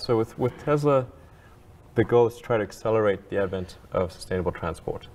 So with, with Tesla, the goal is to try to accelerate the advent of sustainable transport.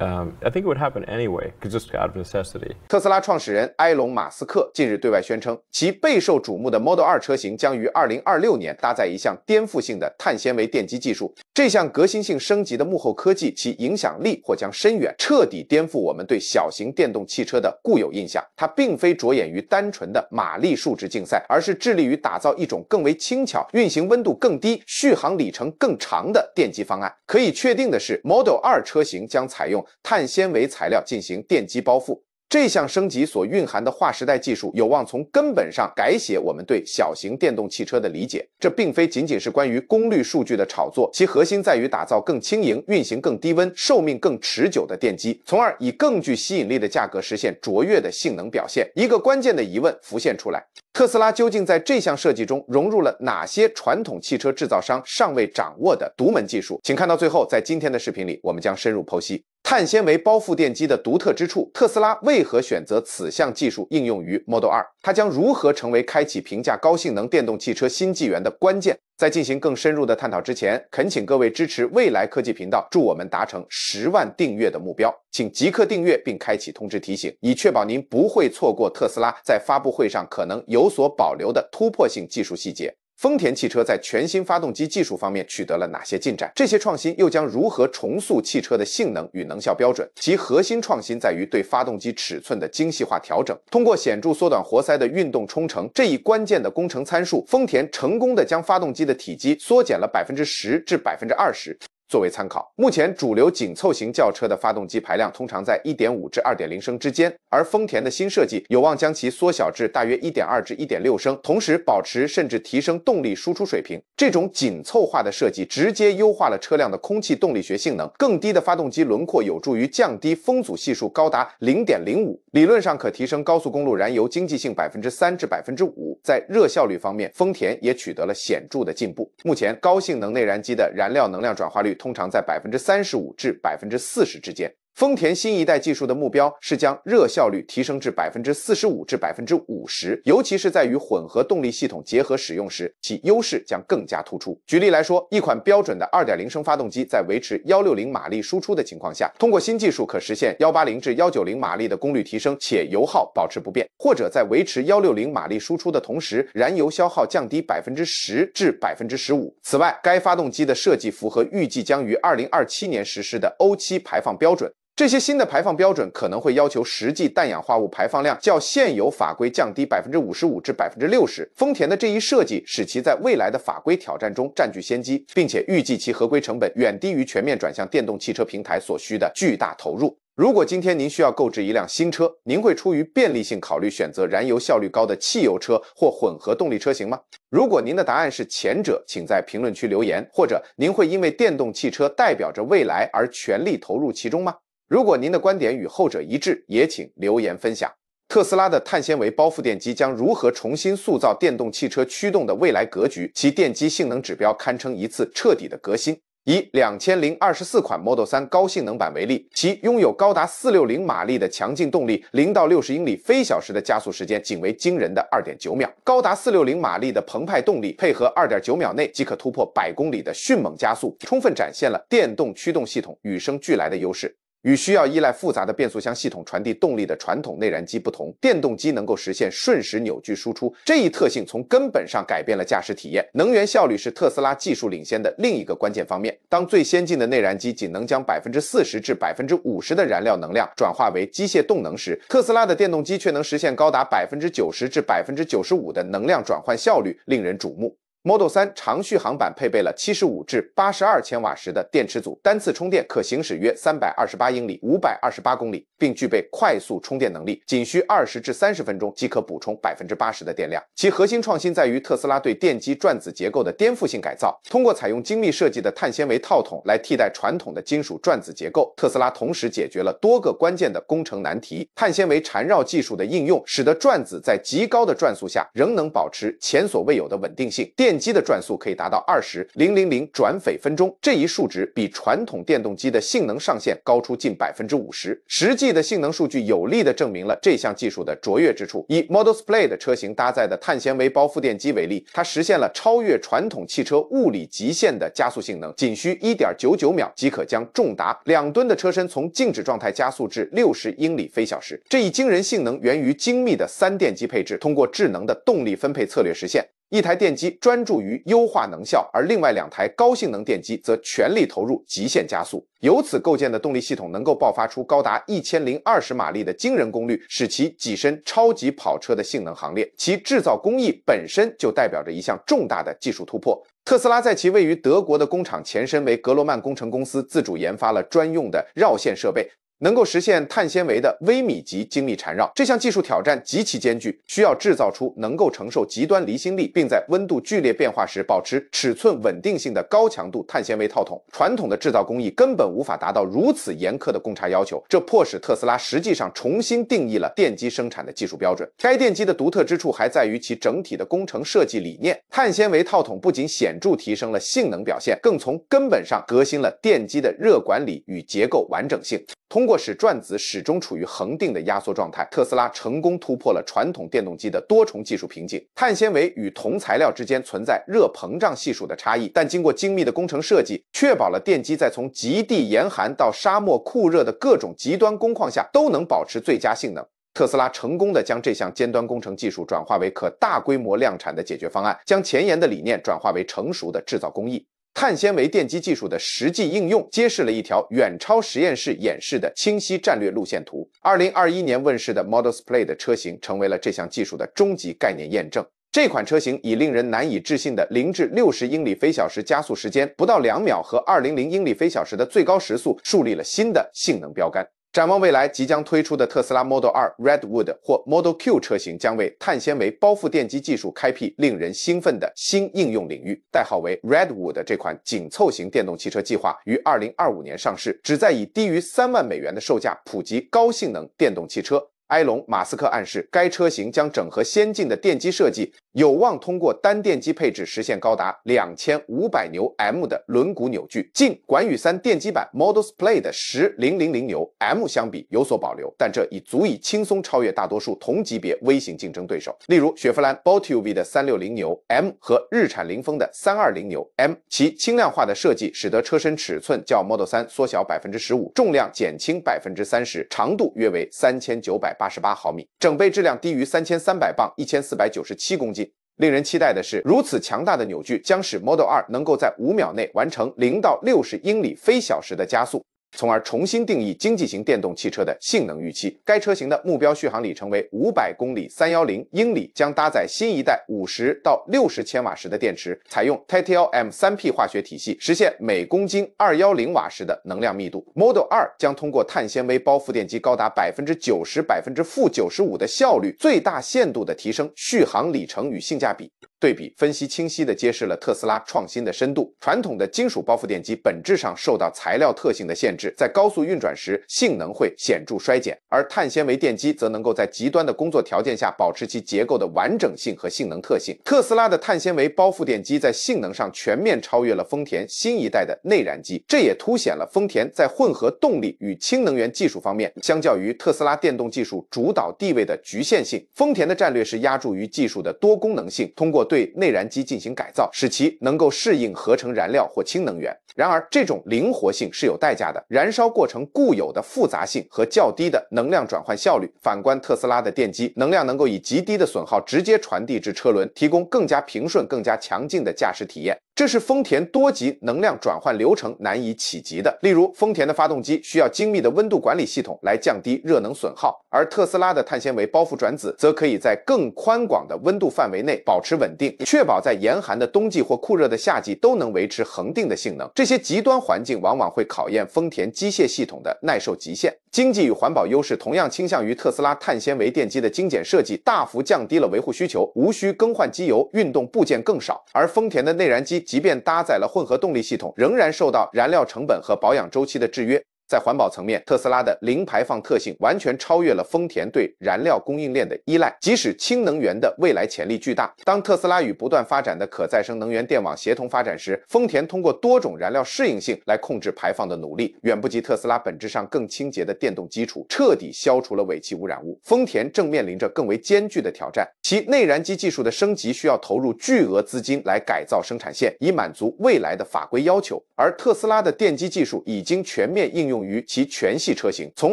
I think it necessity. just out happen anyway, would of um, 特斯拉创始人埃隆·马斯克近日对外宣称，其备受瞩目的 Model 2车型将于2026年搭载一项颠覆性的碳纤维电机技术。这项革新性升级的幕后科技，其影响力或将深远，彻底颠覆我们对小型电动汽车的固有印象。它并非着眼于单纯的马力数值竞赛，而是致力于打造一种更为轻巧、运行温度更低、续航里程更长的电机方案。可以确定的是，Model 2车型将采用。碳纤维材料进行电机包覆，这项升级所蕴含的划时代技术，有望从根本上改写我们对小型电动汽车的理解。这并非仅仅是关于功率数据的炒作，其核心在于打造更轻盈、运行更低温、寿命更持久的电机，从而以更具吸引力的价格实现卓越的性能表现。一个关键的疑问浮现出来：特斯拉究竟在这项设计中融入了哪些传统汽车制造商尚未掌握的独门技术？请看到最后，在今天的视频里，我们将深入剖析。碳纤维包覆电机的独特之处，特斯拉为何选择此项技术应用于 Model 2？它将如何成为开启平价高性能电动汽车新纪元的关键？在进行更深入的探讨之前，恳请各位支持未来科技频道，助我们达成十万订阅的目标。请即刻订阅并开启通知提醒，以确保您不会错过特斯拉在发布会上可能有所保留的突破性技术细节。丰田汽车在全新发动机技术方面取得了哪些进展？这些创新又将如何重塑汽车的性能与能效标准？其核心创新在于对发动机尺寸的精细化调整，通过显著缩短活塞的运动冲程这一关键的工程参数，丰田成功的将发动机的体积缩减了百分之十至百分之二十。作为参考，目前主流紧凑型轿车的发动机排量通常在一点五至二点零升之间，而丰田的新设计有望将其缩小至大约一点二至一点六升，同时保持甚至提升动力输出水平。这种紧凑化的设计直接优化了车辆的空气动力学性能，更低的发动机轮廓有助于降低风阻系数高达零点零五。理论上可提升高速公路燃油经济性百分之三至百分之五。在热效率方面，丰田也取得了显著的进步。目前高性能内燃机的燃料能量转化率通常在百分之三十五至百分之四十之间。丰田新一代技术的目标是将热效率提升至百分之四十五至百分之五十，尤其是在与混合动力系统结合使用时，其优势将更加突出。举例来说，一款标准的二点零升发动机在维持幺六零马力输出的情况下，通过新技术可实现幺八零至幺九零马力的功率提升，且油耗保持不变；或者在维持幺六零马力输出的同时，燃油消耗降低百分之十至百分之十五。此外，该发动机的设计符合预计将于二零二七年实施的欧七排放标准。这些新的排放标准可能会要求实际氮氧化物排放量较现有法规降低百分之五十五至百分之六十。丰田的这一设计使其在未来的法规挑战中占据先机，并且预计其合规成本远低于全面转向电动汽车平台所需的巨大投入。如果今天您需要购置一辆新车，您会出于便利性考虑选择燃油效率高的汽油车或混合动力车型吗？如果您的答案是前者，请在评论区留言，或者您会因为电动汽车代表着未来而全力投入其中吗？如果您的观点与后者一致，也请留言分享。特斯拉的碳纤维包覆电机将如何重新塑造电动汽车驱动的未来格局？其电机性能指标堪称一次彻底的革新。以两千零二十四款 Model 三高性能版为例，其拥有高达四六零马力的强劲动力，零到六十英里非小时的加速时间仅为惊人的二点九秒。高达四六零马力的澎湃动力，配合二点九秒内即可突破百公里的迅猛加速，充分展现了电动驱动系统与生俱来的优势。与需要依赖复杂的变速箱系统传递动力的传统内燃机不同，电动机能够实现瞬时扭矩输出，这一特性从根本上改变了驾驶体验。能源效率是特斯拉技术领先的另一个关键方面。当最先进的内燃机仅能将百分之四十至百分之五十的燃料能量转化为机械动能时，特斯拉的电动机却能实现高达百分之九十至百分之九十五的能量转换效率，令人瞩目。Model 3长续航版配备了75至82千瓦时的电池组，单次充电可行驶约328英里 （528 公里）。并具备快速充电能力，仅需二十至三十分钟即可补充百分之八十的电量。其核心创新在于特斯拉对电机转子结构的颠覆性改造。通过采用精密设计的碳纤维套筒来替代传统的金属转子结构，特斯拉同时解决了多个关键的工程难题。碳纤维缠绕技术的应用，使得转子在极高的转速下仍能保持前所未有的稳定性。电机的转速可以达到二十零零零转每分钟，这一数值比传统电动机的性能上限高出近百分之五十。实际的性能数据有力的证明了这项技术的卓越之处。以 Model S p l a y 的车型搭载的碳纤维包覆电机为例，它实现了超越传统汽车物理极限的加速性能，仅需1.99秒即可将重达两吨的车身从静止状态加速至60英里每小时。这一惊人性能源于精密的三电机配置，通过智能的动力分配策略实现。一台电机专注于优化能效，而另外两台高性能电机则全力投入极限加速。由此构建的动力系统能够爆发出高达一千零二十马力的惊人功率，使其跻身超级跑车的性能行列。其制造工艺本身就代表着一项重大的技术突破。特斯拉在其位于德国的工厂，前身为格罗曼工程公司，自主研发了专用的绕线设备。能够实现碳纤维的微米级精密缠绕，这项技术挑战极其艰巨，需要制造出能够承受极端离心力，并在温度剧烈变化时保持尺寸稳定性的高强度碳纤维套筒。传统的制造工艺根本无法达到如此严苛的公差要求，这迫使特斯拉实际上重新定义了电机生产的技术标准。该电机的独特之处还在于其整体的工程设计理念，碳纤维套筒不仅显著提升了性能表现，更从根本上革新了电机的热管理与结构完整性。通。通过使转子始终处于恒定的压缩状态，特斯拉成功突破了传统电动机的多重技术瓶颈。碳纤维与铜材料之间存在热膨胀系数的差异，但经过精密的工程设计，确保了电机在从极地严寒到沙漠酷热的各种极端工况下都能保持最佳性能。特斯拉成功的将这项尖端工程技术转化为可大规模量产的解决方案，将前沿的理念转化为成熟的制造工艺。碳纤维电机技术的实际应用，揭示了一条远超实验室演示的清晰战略路线图。二零二一年问世的 Model S p l a y 的车型，成为了这项技术的终极概念验证。这款车型以令人难以置信的零至六十英里每小时加速时间不到两秒和二零零英里每小时的最高时速，树立了新的性能标杆。展望未来，即将推出的特斯拉 Model 2 Redwood 或 Model Q 车型将为碳纤维包覆电机技术开辟令人兴奋的新应用领域。代号为 Redwood 的这款紧凑型电动汽车计划于2025年上市，旨在以低于3万美元的售价普及高性能电动汽车。埃隆·马斯克暗示，该车型将整合先进的电机设计。有望通过单电机配置实现高达两千五百牛 m 的轮毂扭矩，近管宇三电机版 Model S Play 的十零零零牛 m 相比有所保留，但这已足以轻松超越大多数同级别微型竞争对手，例如雪佛兰 Bolt U V 的三六零牛 m 和日产凌风的三二零牛 m。其轻量化的设计使得车身尺寸较 Model 三缩小百分之十五，重量减轻百分之三十，长度约为三千九百八十八毫米，整备质量低于三千三百磅，一千四百九十七公斤。令人期待的是，如此强大的扭矩将使 Model 2能够在五秒内完成零到六十英里飞小时的加速。从而重新定义经济型电动汽车的性能预期。该车型的目标续航里程为五百公里（三幺零英里），将搭载新一代五十到六十千瓦时的电池，采用 t t l M 三 P 化学体系，实现每公斤二幺零瓦时的能量密度。Model 二将通过碳纤维包覆电机，高达百分之九十、百分之负九十五的效率，最大限度地提升续航里程与性价比。对比分析清晰地揭示了特斯拉创新的深度。传统的金属包覆电机本质上受到材料特性的限制，在高速运转时性能会显著衰减，而碳纤维电机则能够在极端的工作条件下保持其结构的完整性和性能特性。特斯拉的碳纤维包覆电机在性能上全面超越了丰田新一代的内燃机，这也凸显了丰田在混合动力与氢能源技术方面相较于特斯拉电动技术主导地位的局限性。丰田的战略是压注于技术的多功能性，通过对内燃机进行改造，使其能够适应合成燃料或氢能源。然而，这种灵活性是有代价的，燃烧过程固有的复杂性和较低的能量转换效率。反观特斯拉的电机，能量能够以极低的损耗直接传递至车轮，提供更加平顺、更加强劲的驾驶体验。这是丰田多级能量转换流程难以企及的。例如，丰田的发动机需要精密的温度管理系统来降低热能损耗，而特斯拉的碳纤维包覆转子则可以在更宽广的温度范围内保持稳定，确保在严寒的冬季或酷热的夏季都能维持恒定的性能。这些极端环境往往会考验丰田机械系统的耐受极限。经济与环保优势同样倾向于特斯拉碳纤维电机的精简设计，大幅降低了维护需求，无需更换机油，运动部件更少。而丰田的内燃机。即便搭载了混合动力系统，仍然受到燃料成本和保养周期的制约。在环保层面，特斯拉的零排放特性完全超越了丰田对燃料供应链的依赖。即使氢能源的未来潜力巨大，当特斯拉与不断发展的可再生能源电网协同发展时，丰田通过多种燃料适应性来控制排放的努力，远不及特斯拉本质上更清洁的电动基础，彻底消除了尾气污染物。丰田正面临着更为艰巨的挑战，其内燃机技术的升级需要投入巨额资金来改造生产线，以满足未来的法规要求。而特斯拉的电机技术已经全面应用。用于其全系车型，从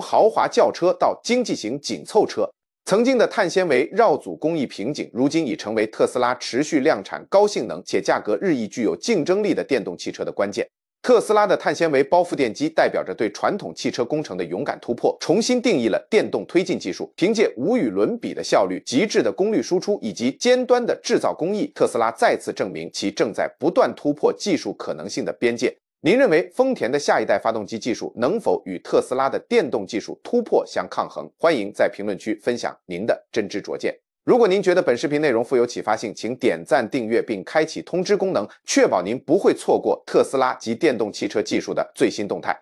豪华轿车到经济型紧凑车，曾经的碳纤维绕组工艺瓶颈，如今已成为特斯拉持续量产高性能且价格日益具有竞争力的电动汽车的关键。特斯拉的碳纤维包覆电机代表着对传统汽车工程的勇敢突破，重新定义了电动推进技术。凭借无与伦比的效率、极致的功率输出以及尖端的制造工艺，特斯拉再次证明其正在不断突破技术可能性的边界。您认为丰田的下一代发动机技术能否与特斯拉的电动技术突破相抗衡？欢迎在评论区分享您的真知灼见。如果您觉得本视频内容富有启发性，请点赞、订阅并开启通知功能，确保您不会错过特斯拉及电动汽车技术的最新动态。